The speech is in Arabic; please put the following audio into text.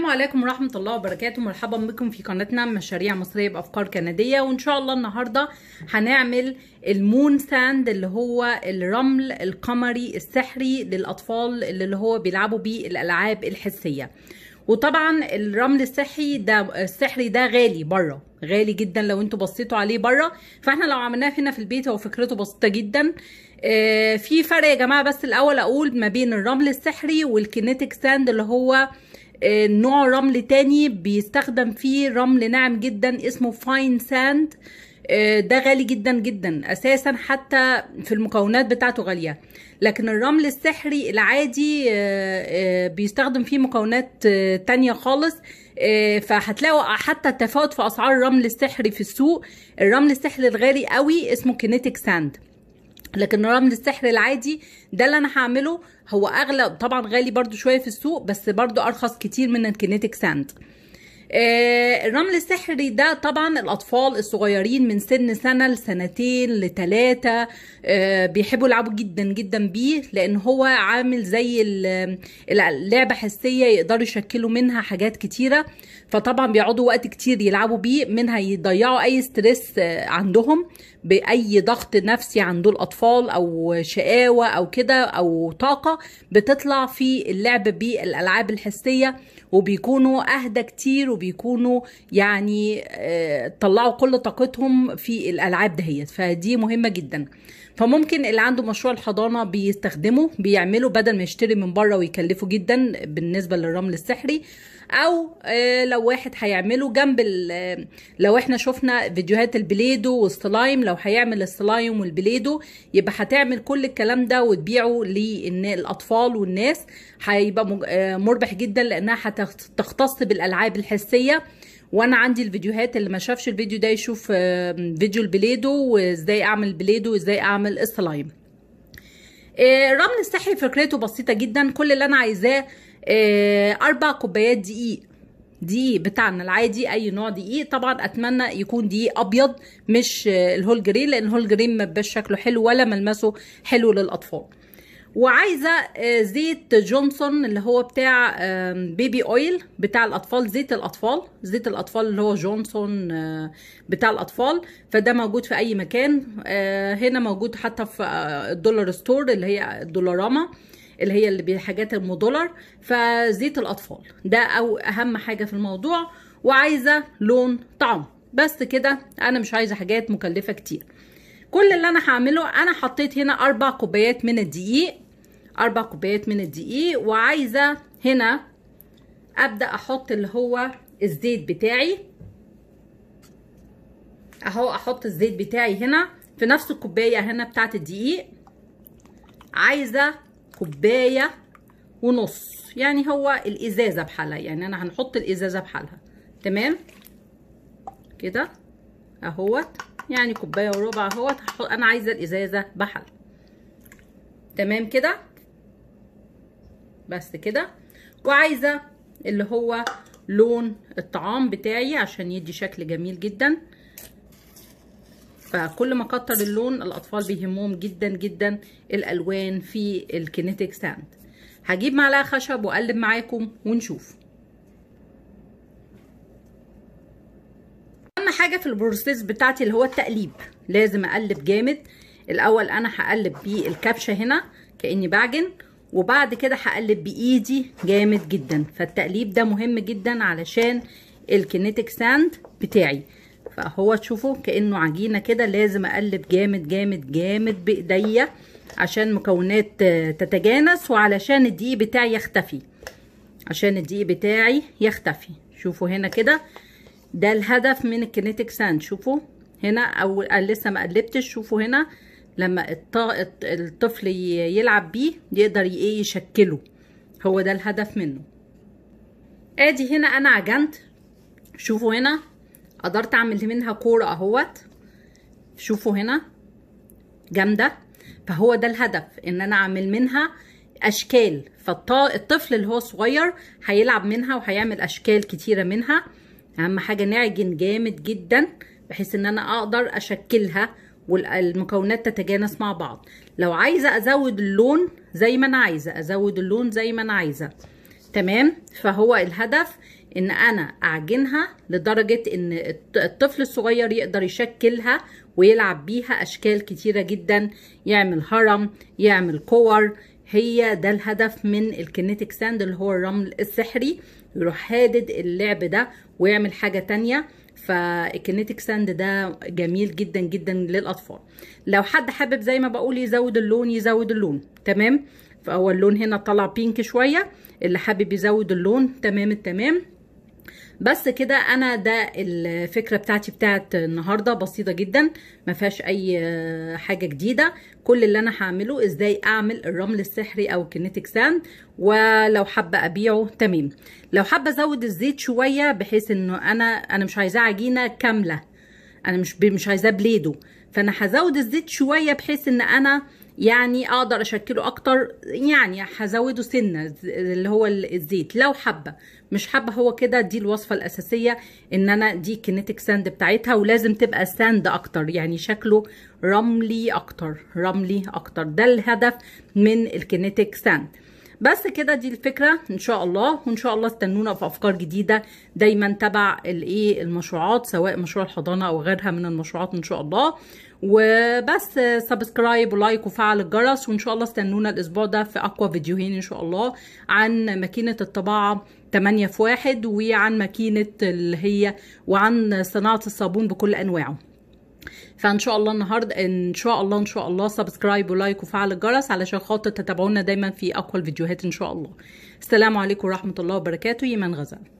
السلام عليكم ورحمة الله وبركاته مرحبا بكم في قناتنا مشاريع مصرية بأفكار كندية وإن شاء الله النهاردة هنعمل المون ساند اللي هو الرمل القمري السحري للأطفال اللي هو بيلعبوا بيه الألعاب الحسية وطبعا الرمل السحري ده السحري ده غالي بره غالي جدا لو انتوا بصيتوا عليه بره فاحنا لو عملناه هنا في البيت هو فكرته بسيطه جدا اه في فرق يا جماعه بس الاول اقول ما بين الرمل السحري والكينيتيك ساند اللي هو آه، نوع رمل تاني بيستخدم فيه رمل ناعم جدا اسمه فاين آه، ساند ده غالي جدا جدا اساسا حتى في المكونات بتاعته غاليه لكن الرمل السحري العادي آه، بيستخدم فيه مكونات تانية خالص فهتلاقوا حتى تفاوت في اسعار الرمل السحري في السوق الرمل السحري الغالي قوي اسمه كينيتيك ساند لكن رمل السحر العادي ده اللي انا هعمله هو اغلى طبعا غالي برضو شويه في السوق بس برضو ارخص كتير من الكينيتك ساند آه، الرمل السحري ده طبعا الاطفال الصغيرين من سن سنه لسنتين لتلاته آه، بيحبوا يلعبوا جدا جدا بيه لان هو عامل زي اللعبه حسيه يقدروا يشكلوا منها حاجات كتيره فطبعا بيقعدوا وقت كتير يلعبوا بيه منها يضيعوا اي ستريس عندهم باي ضغط نفسي عند الاطفال او شقاوه او كده او طاقه بتطلع في اللعب بالالعاب الحسيه وبيكونوا اهدى كتير بيكونوا يعني آه، طلعوا كل طاقتهم في الالعاب دهيت فدي مهمه جدا فممكن اللي عنده مشروع الحضانه بيستخدمه بيعمله بدل ما يشتري من بره ويكلفه جدا بالنسبه للرمل السحري او آه، لو واحد هيعمله جنب آه، لو احنا شفنا فيديوهات البليدو والسلايم لو هيعمل السلايم والبليدو يبقى هتعمل كل الكلام ده وتبيعه للاطفال والناس هيبقى آه، مربح جدا لانها هتختص بالالعاب الحسيه وانا عندي الفيديوهات اللي ما شافش الفيديو ده يشوف آه، فيديو البليدو وازاي اعمل بليدو وازاي اعمل السلايم الرمل آه، الصحي فكرته بسيطه جدا كل اللي انا عايزاه آه، اربع كوبايات دقيق دقيق بتاعنا العادي اي نوع دقيق طبعا اتمنى يكون دقيق ابيض مش الهول جرين لان الهول جرين ما شكله حلو ولا ملمسه حلو للاطفال وعايزه آه، زيت جونسون اللي هو بتاع بيبي اويل بتاع الاطفال زيت الاطفال زيت الاطفال اللي هو جونسون آه، بتاع الاطفال فده موجود في اي مكان آه، هنا موجود حتى في الدولار ستور اللي هي الدولاراما اللي هي اللي بحاجات المودولر فزيت الاطفال ده او اهم حاجه في الموضوع وعايزه لون طعم بس كده انا مش عايزه حاجات مكلفه كتير كل اللي انا هعمله انا حطيت هنا اربع كوبايات من الدقيق اربع كوبايات من الدقيق وعايزه هنا ابدا احط اللي هو الزيت بتاعي اهو احط الزيت بتاعي هنا في نفس الكوبايه هنا بتاعه الدقيق عايزه كوبايه ونص يعني هو الازازه بحالها يعني انا هنحط الازازه بحالها تمام كده اهوت يعني كوبايه وربع هو انا عايزه الازازه بحل تمام كده بس كده وعايزه اللي هو لون الطعام بتاعي عشان يدي شكل جميل جدا فكل ما كتر اللون الاطفال بيهمهم جدا جدا الالوان في الكينيتيك ساند هجيب معلقه خشب وقلب معاكم ونشوف اهم حاجه في البروسيس بتاعتي اللي هو التقليب لازم اقلب جامد الاول انا هقلب بالكبشه هنا كاني بعجن وبعد كده هقلب بايدي جامد جدا فالتقليب ده مهم جدا علشان الكينيتك ساند بتاعي فهو تشوفوا كانه عجينه كده لازم اقلب جامد جامد جامد بايديا عشان مكونات تتجانس وعلشان الدقيق بتاعي يختفي عشان الدقيق بتاعي يختفي شوفوا هنا كده ده الهدف من الكينيتيك ساند شوفوا هنا او لسه ما قلبتش شوفوا هنا لما الطفل يلعب بيه يقدر ايه يشكله هو ده الهدف منه ادي هنا انا عجنت شوفوا هنا قدرت اعمل منها كوره اهوت شوفوا هنا جامده فهو ده الهدف ان انا اعمل منها اشكال فالطفل اللي هو صغير هيلعب منها وهيعمل اشكال كتيره منها اهم حاجه نعجن جامد جدا بحيث ان انا اقدر اشكلها والمكونات تتجانس مع بعض لو عايزه ازود اللون زي ما انا عايزه ازود اللون زي ما انا عايزه تمام فهو الهدف ان انا اعجنها لدرجه ان الطفل الصغير يقدر يشكلها ويلعب بيها اشكال كتيره جدا يعمل هرم يعمل كور هي ده الهدف من الكينيتك ساند اللي هو الرمل السحري يروح هادد اللعب ده ويعمل حاجة تانية فالكينيتك ساند ده جميل جدا جدا للاطفال لو حد حابب زي ما بقول يزود اللون يزود اللون تمام فهو اللون هنا طلع بينك شويه اللي حابب يزود اللون تمام التمام بس كده انا ده الفكره بتاعتي بتاعت النهارده بسيطه جدا ما فيهاش اي حاجه جديده كل اللي انا هعمله ازاي اعمل الرمل السحري او كينيتك ساند ولو حابه ابيعه تمام لو حابه ازود الزيت شويه بحيث انه انا انا مش عايزاه عجينه كامله انا مش مش عايزاه بليدو فانا هزود الزيت شويه بحيث ان انا يعني اقدر اشكله اكتر يعني هزوده سنه اللي هو الزيت لو حبه مش حبه هو كده دي الوصفه الاساسيه ان انا دي كينيتك ساند بتاعتها ولازم تبقى ساند اكتر يعني شكله رملي اكتر رملي اكتر ده الهدف من الكينيتك ساند بس كده دي الفكره ان شاء الله وان شاء الله استنونا في افكار جديده دايما تبع الايه المشروعات سواء مشروع الحضانه او غيرها من المشروعات ان شاء الله وبس سبسكرايب ولايك وفعل الجرس وان شاء الله استنونا الاسبوع ده في اقوى فيديوهين ان شاء الله عن ماكينه الطباعه 8 في 1 وعن ماكينه اللي هي وعن صناعه الصابون بكل انواعه فان شاء الله النهارده ان شاء الله ان شاء الله سبسكرايب ولايك وفعل الجرس علشان خاطر تتابعونا دايما في اقوى الفيديوهات ان شاء الله السلام عليكم ورحمه الله وبركاته يمن غزال